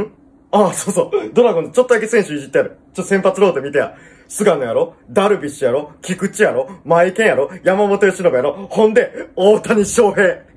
んあ あ、そうそう。ドラゴンズちょっとだけ選手いじってやる。ちょ、先発ローテ見てや。菅野やろダルビッシュやろ菊池やろマイケンやろ山本由伸やろほんで、大谷翔平。